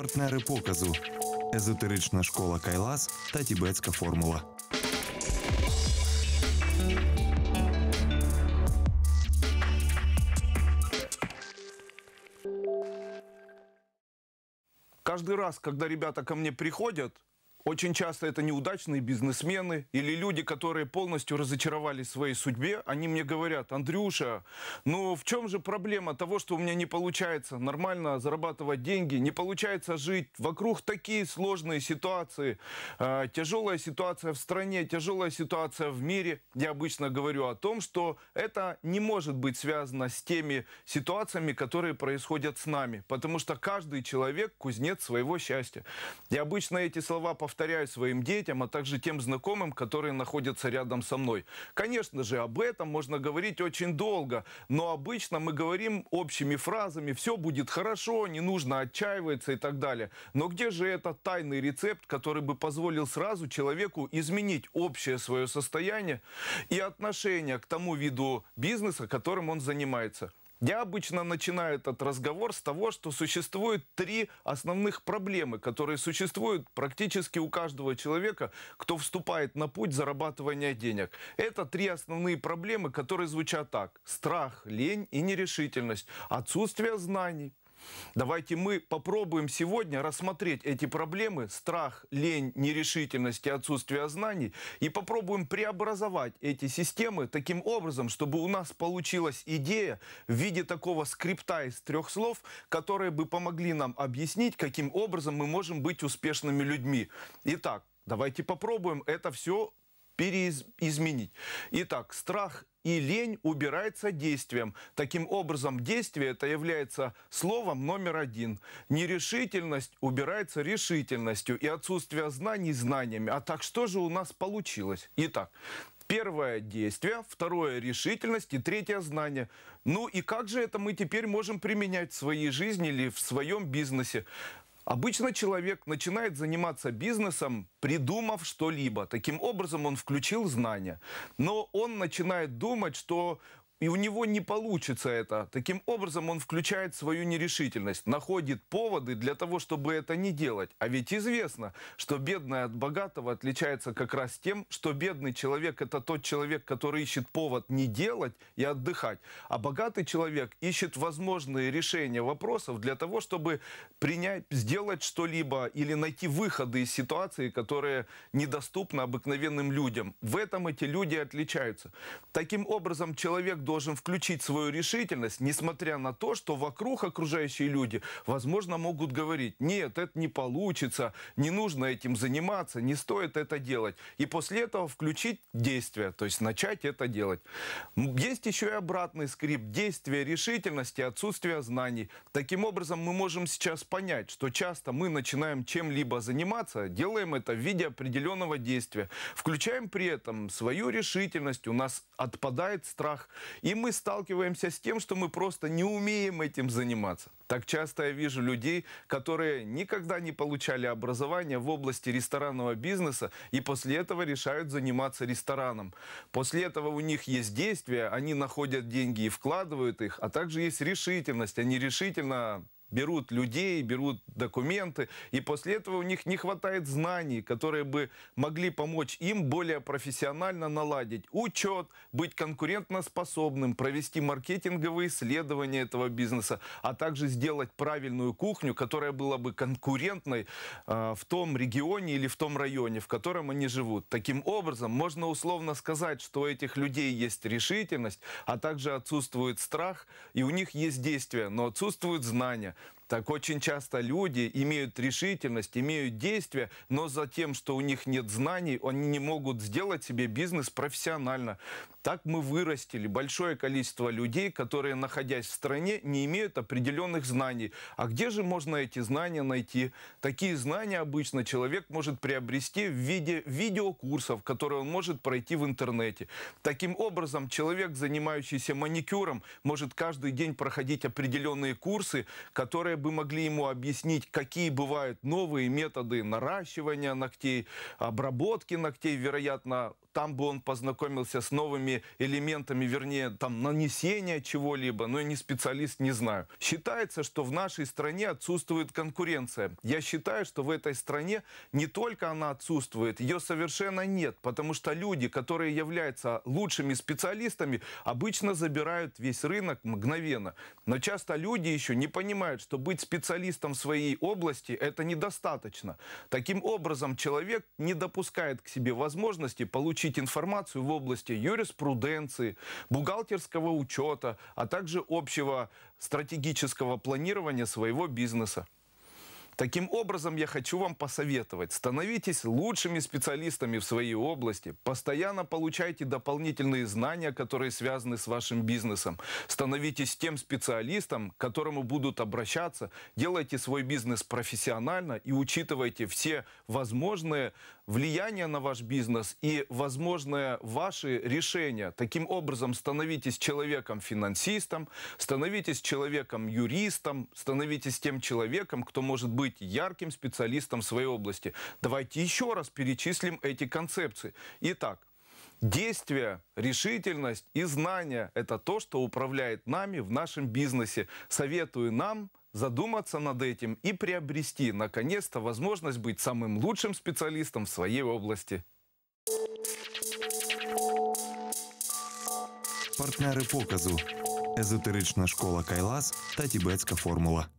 партнери показу, езотерична школа Кайлас та Тібетська формула. Каждый раз, когда ребята ко мне приходят, очень часто это неудачные бизнесмены или люди, которые полностью разочаровались в своей судьбе. Они мне говорят, Андрюша, ну в чем же проблема того, что у меня не получается нормально зарабатывать деньги, не получается жить. Вокруг такие сложные ситуации. Э, а, тяжелая ситуация в стране, тяжелая ситуация в мире. Я обычно говорю о том, что это не может быть связано с теми ситуациями, которые происходят с нами. Потому что каждый человек кузнец своего счастья. Я обычно эти слова повторяю повторяю своим детям, а также тем знакомым, которые находятся рядом со мной. Конечно же, об этом можно говорить очень долго, но обычно мы говорим общими фразами «все будет хорошо», «не нужно отчаиваться» и так далее. Но где же этот тайный рецепт, который бы позволил сразу человеку изменить общее свое состояние и отношение к тому виду бизнеса, которым он занимается? Я обычно начинаю этот разговор с того, что существует три основных проблемы, которые существуют практически у каждого человека, кто вступает на путь зарабатывания денег. Это три основные проблемы, которые звучат так. Страх, лень и нерешительность, отсутствие знаний. Давайте мы попробуем сегодня рассмотреть эти проблемы, страх, лень, нерешительность и отсутствие знаний, и попробуем преобразовать эти системы таким образом, чтобы у нас получилась идея в виде такого скрипта из трех слов, которые бы помогли нам объяснить, каким образом мы можем быть успешными людьми. Итак, давайте попробуем это все переизменить. Итак, страх и лень убирается действием. Таким образом, действие это является словом номер один. Нерешительность убирается решительностью и отсутствие знаний знаниями. А так что же у нас получилось? Итак, Первое – действие, второе – решительность и третье – знание. Ну и как же это мы теперь можем применять в своей жизни или в своем бизнесе? Обычно человек начинает заниматься бизнесом, придумав что-либо. Таким образом он включил знания. Но он начинает думать, что и у него не получится это. Таким образом, он включает свою нерешительность, находит поводы для того, чтобы это не делать. А ведь известно, что бедное от богатого отличается как раз тем, что бедный человек – это тот человек, который ищет повод не делать и отдыхать. А богатый человек ищет возможные решения вопросов для того, чтобы принять, сделать что-либо или найти выходы из ситуации, которые недоступны обыкновенным людям. В этом эти люди отличаются. Таким образом, человек должен включить свою решительность, несмотря на то, что вокруг окружающие люди, возможно, могут говорить, нет, это не получится, не нужно этим заниматься, не стоит это делать. И после этого включить действие, то есть начать это делать. Есть еще и обратный скрипт, действия, решительности, отсутствия знаний. Таким образом, мы можем сейчас понять, что часто мы начинаем чем-либо заниматься, делаем это в виде определенного действия, включаем при этом свою решительность, у нас отпадает страх и мы сталкиваемся с тем, что мы просто не умеем этим заниматься. Так часто я вижу людей, которые никогда не получали образование в области ресторанного бизнеса и после этого решают заниматься рестораном. После этого у них есть действия, они находят деньги и вкладывают их, а также есть решительность. Они решительно берут людей, берут документы, и после этого у них не хватает знаний, которые бы могли помочь им более профессионально наладить учет, быть конкурентоспособным, провести маркетинговые исследования этого бизнеса, а также сделать правильную кухню, которая была бы конкурентной э, в том регионе или в том районе, в котором они живут. Таким образом, можно условно сказать, что у этих людей есть решительность, а также отсутствует страх, и у них есть действия, но отсутствуют знания. Так очень часто люди имеют решительность, имеют действия, но за тем, что у них нет знаний, они не могут сделать себе бизнес профессионально. Так мы вырастили большое количество людей, которые, находясь в стране, не имеют определенных знаний. А где же можно эти знания найти? Такие знания обычно человек может приобрести в виде видеокурсов, которые он может пройти в интернете. Таким образом, человек, занимающийся маникюром, может каждый день проходить определенные курсы, которые бы могли ему объяснить, какие бывают новые методы наращивания ногтей, обработки ногтей, вероятно, там бы он познакомился с новыми элементами, вернее, там, нанесения чего-либо, но я не специалист, не знаю. Считается, что в нашей стране отсутствует конкуренция. Я считаю, что в этой стране не только она отсутствует, ее совершенно нет, потому что люди, которые являются лучшими специалистами, обычно забирают весь рынок мгновенно. Но часто люди еще не понимают, что быть специалистом в своей области – это недостаточно. Таким образом, человек не допускает к себе возможности получить получить информацию в области юриспруденции, бухгалтерского учета, а также общего стратегического планирования своего бизнеса. Таким образом, я хочу вам посоветовать, становитесь лучшими специалистами в своей области, постоянно получайте дополнительные знания, которые связаны с вашим бизнесом, становитесь тем специалистом, к которому будут обращаться, делайте свой бизнес профессионально и учитывайте все возможные влияния на ваш бизнес и возможные ваши решения. Таким образом, становитесь человеком-финансистом, становитесь человеком-юристом, становитесь тем человеком, кто может быть быть ярким специалистом в своей области. Давайте еще раз перечислим эти концепции. Итак, Действие, решительность и знания – это то, что управляет нами в нашем бизнесе. Советую нам задуматься над этим и приобрести, наконец-то, возможность быть самым лучшим специалистом в своей области. Партнери показу Эзотеричная школа Кайлас та Тібетська формула.